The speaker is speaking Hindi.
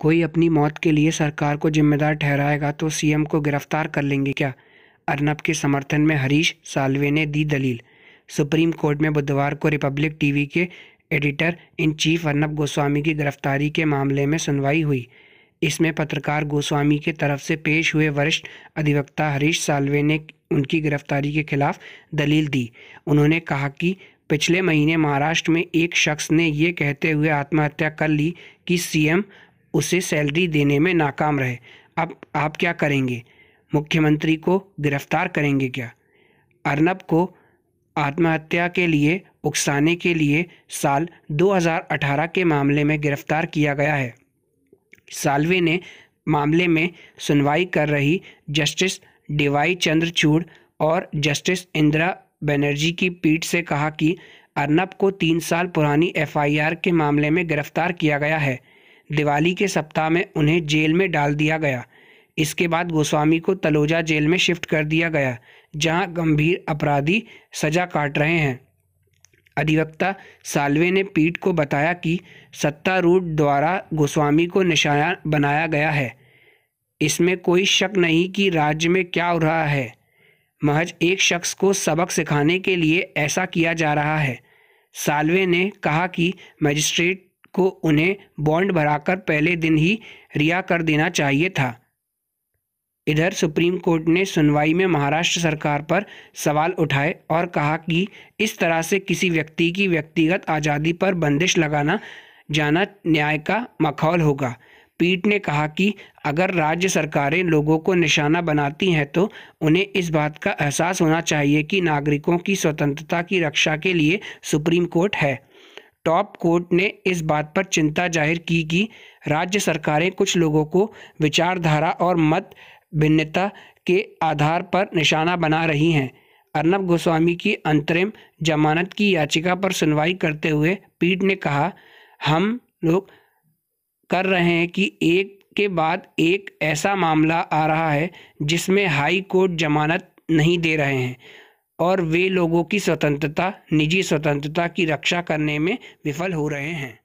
कोई अपनी मौत के लिए सरकार को जिम्मेदार ठहराएगा तो सीएम को गिरफ्तार कर लेंगे क्या अर्नब के समर्थन में हरीश सालवे ने दी दलील सुप्रीम कोर्ट में बुधवार को रिपब्लिक टीवी के editor in chief Arnab Goswami की गिरफ्तारी के मामले में सुनवाई हुई इसमें पत्रकार गोस्वामी के तरफ से पेश हुए वरिष्ठ अधिवक्ता हरीश सालवे ने उनकी गिरफ्तारी के खिलाफ दलील दी उन्होंने कहा कि पिछले महीने महाराष्ट्र में एक शख्स ने ये कहते हुए आत्महत्या कर ली कि सीएम उसे सैलरी देने में नाकाम रहे अब आप क्या करेंगे मुख्यमंत्री को गिरफ्तार करेंगे क्या अर्नब को आत्महत्या के लिए उकसाने के लिए साल 2018 के मामले में गिरफ्तार किया गया है सालवे ने मामले में सुनवाई कर रही जस्टिस डिवाई चंद्रचूड़ और जस्टिस इंदिरा बनर्जी की पीठ से कहा कि अर्नब को तीन साल पुरानी एफआईआर के मामले में गिरफ्तार किया गया है दिवाली के सप्ताह में उन्हें जेल में डाल दिया गया इसके बाद गोस्वामी को तलोजा जेल में शिफ्ट कर दिया गया जहां गंभीर अपराधी सजा काट रहे हैं अधिवक्ता सालवे ने पीठ को बताया कि सत्तारूढ़ द्वारा गोस्वामी को निशाना बनाया गया है इसमें कोई शक नहीं कि राज्य में क्या हो रहा है महज एक शख्स को सबक सिखाने के लिए ऐसा किया जा रहा है सालवे ने कहा कि मजिस्ट्रेट को उन्हें बॉन्ड भराकर पहले दिन ही रिहा कर देना चाहिए था इधर सुप्रीम कोर्ट ने सुनवाई में महाराष्ट्र सरकार पर सवाल उठाए और कहा कि इस तरह से किसी व्यक्ति की व्यक्तिगत आज़ादी पर बंदिश लगाना जाना न्याय का मखौल होगा पीठ ने कहा कि अगर राज्य सरकारें लोगों को निशाना बनाती हैं तो उन्हें इस बात का एहसास होना चाहिए कि नागरिकों की स्वतंत्रता की रक्षा के लिए सुप्रीम कोर्ट है टॉप कोर्ट ने इस बात पर चिंता जाहिर की कि राज्य सरकारें कुछ लोगों को विचारधारा और मत भिन्नता के आधार पर निशाना बना रही हैं अर्नब गोस्वामी की अंतरिम जमानत की याचिका पर सुनवाई करते हुए पीठ ने कहा हम लोग कर रहे हैं कि एक के बाद एक ऐसा मामला आ रहा है जिसमें हाई कोर्ट जमानत नहीं दे रहे हैं और वे लोगों की स्वतंत्रता निजी स्वतंत्रता की रक्षा करने में विफल हो रहे हैं